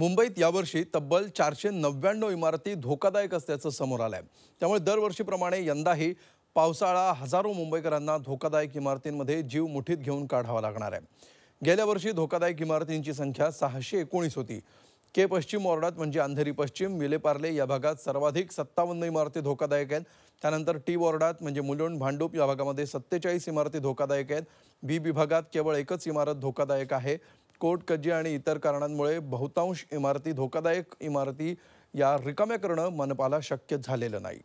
मुंबईत यावर्षी तब्बल चारशे नव्याण्णव इमारती धोकादायक असल्याचं समोर आलं आहे त्यामुळे दरवर्षीप्रमाणे यंदाही पावसाळा हजारो मुंबईकरांना धोकादायक इमारतींमध्ये जीव मुठीत घेऊन काढावा लागणार आहे गेल्या वर्षी धोकादायक इमारतींची संख्या सहाशे एकोणीस होती के पश्चिम वॉर्डात म्हणजे अंधेरी पश्चिम विलेपार्ले या भागात सर्वाधिक सत्तावन्न इमारती धोकादायक आहेत त्यानंतर टी वॉर्डात म्हणजे मुलुंड भांडूप या भागामध्ये सत्तेचाळीस इमारती धोकादायक आहेत बी विभागात केवळ एकच इमारत धोकादायक आहे कोट कज्जी आणि इतर कारणांमुळे बहुतांश इमारती धोकादायक इमारती या रिकाम्या करणं मनपाला शक्य झालेलं नाही